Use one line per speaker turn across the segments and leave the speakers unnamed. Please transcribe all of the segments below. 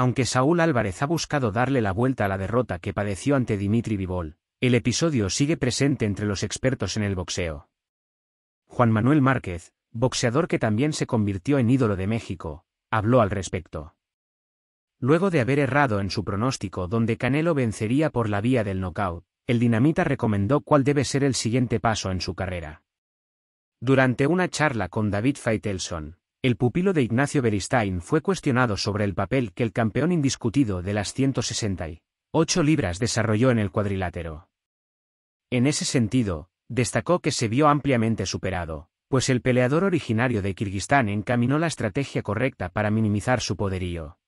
Aunque Saúl Álvarez ha buscado darle la vuelta a la derrota que padeció ante Dimitri Vivol, el episodio sigue presente entre los expertos en el boxeo. Juan Manuel Márquez, boxeador que también se convirtió en ídolo de México, habló al respecto. Luego de haber errado en su pronóstico donde Canelo vencería por la vía del nocaut, el dinamita recomendó cuál debe ser el siguiente paso en su carrera. Durante una charla con David Faitelson, el pupilo de Ignacio Beristain fue cuestionado sobre el papel que el campeón indiscutido de las 168 libras desarrolló en el cuadrilátero. En ese sentido, destacó que se vio ampliamente superado, pues el peleador originario de Kirguistán encaminó la estrategia correcta para minimizar su poderío.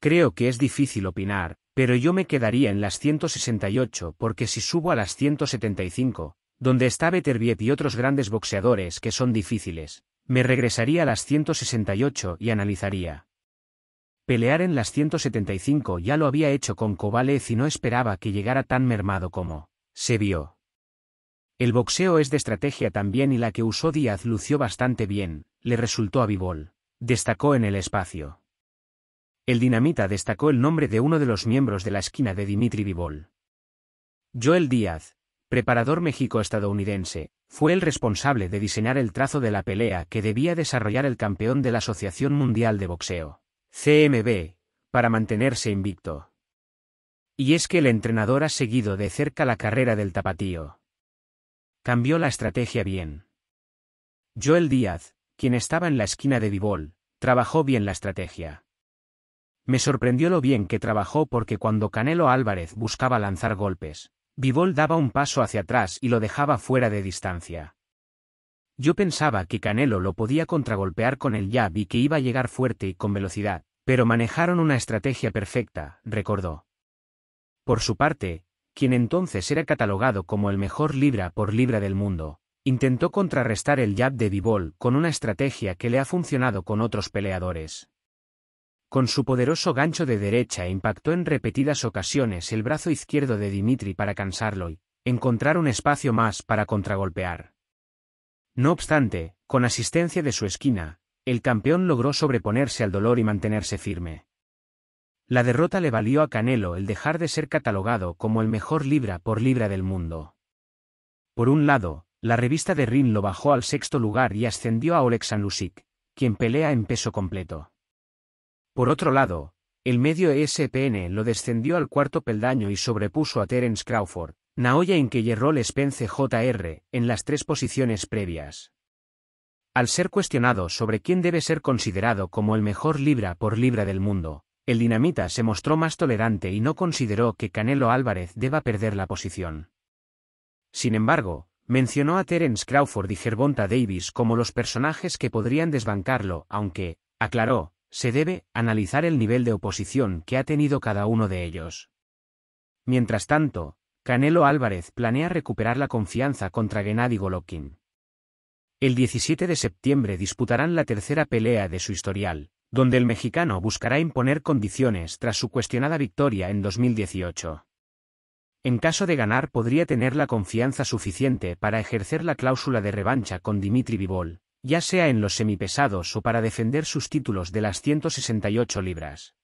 Creo que es difícil opinar, pero yo me quedaría en las 168 porque si subo a las 175, donde está Beterbiev y otros grandes boxeadores que son difíciles, me regresaría a las 168 y analizaría. Pelear en las 175 ya lo había hecho con Kovalev y no esperaba que llegara tan mermado como se vio. El boxeo es de estrategia también y la que usó Díaz lució bastante bien, le resultó a Bivol. Destacó en el espacio. El dinamita destacó el nombre de uno de los miembros de la esquina de Dimitri Bivol. Joel Díaz, preparador México-estadounidense, fue el responsable de diseñar el trazo de la pelea que debía desarrollar el campeón de la Asociación Mundial de Boxeo, CMB, para mantenerse invicto. Y es que el entrenador ha seguido de cerca la carrera del tapatío. Cambió la estrategia bien. Joel Díaz, quien estaba en la esquina de Bivol, trabajó bien la estrategia. Me sorprendió lo bien que trabajó porque cuando Canelo Álvarez buscaba lanzar golpes, Bivol daba un paso hacia atrás y lo dejaba fuera de distancia. Yo pensaba que Canelo lo podía contragolpear con el jab y que iba a llegar fuerte y con velocidad, pero manejaron una estrategia perfecta, recordó. Por su parte, quien entonces era catalogado como el mejor libra por libra del mundo, intentó contrarrestar el jab de Bivol con una estrategia que le ha funcionado con otros peleadores. Con su poderoso gancho de derecha impactó en repetidas ocasiones el brazo izquierdo de Dimitri para cansarlo y encontrar un espacio más para contragolpear. No obstante, con asistencia de su esquina, el campeón logró sobreponerse al dolor y mantenerse firme. La derrota le valió a Canelo el dejar de ser catalogado como el mejor libra por libra del mundo. Por un lado, la revista de Rin lo bajó al sexto lugar y ascendió a Oleksandr Usyk, quien pelea en peso completo. Por otro lado, el medio ESPN lo descendió al cuarto peldaño y sobrepuso a Terence Crawford, Naoya en que Spence Jr., en las tres posiciones previas. Al ser cuestionado sobre quién debe ser considerado como el mejor libra por libra del mundo, el dinamita se mostró más tolerante y no consideró que Canelo Álvarez deba perder la posición. Sin embargo, mencionó a Terence Crawford y Gervonta Davis como los personajes que podrían desbancarlo, aunque, aclaró, se debe analizar el nivel de oposición que ha tenido cada uno de ellos. Mientras tanto, Canelo Álvarez planea recuperar la confianza contra Gennady Golovkin. El 17 de septiembre disputarán la tercera pelea de su historial, donde el mexicano buscará imponer condiciones tras su cuestionada victoria en 2018. En caso de ganar podría tener la confianza suficiente para ejercer la cláusula de revancha con Dimitri Vivol, ya sea en los semipesados o para defender sus títulos de las 168 libras.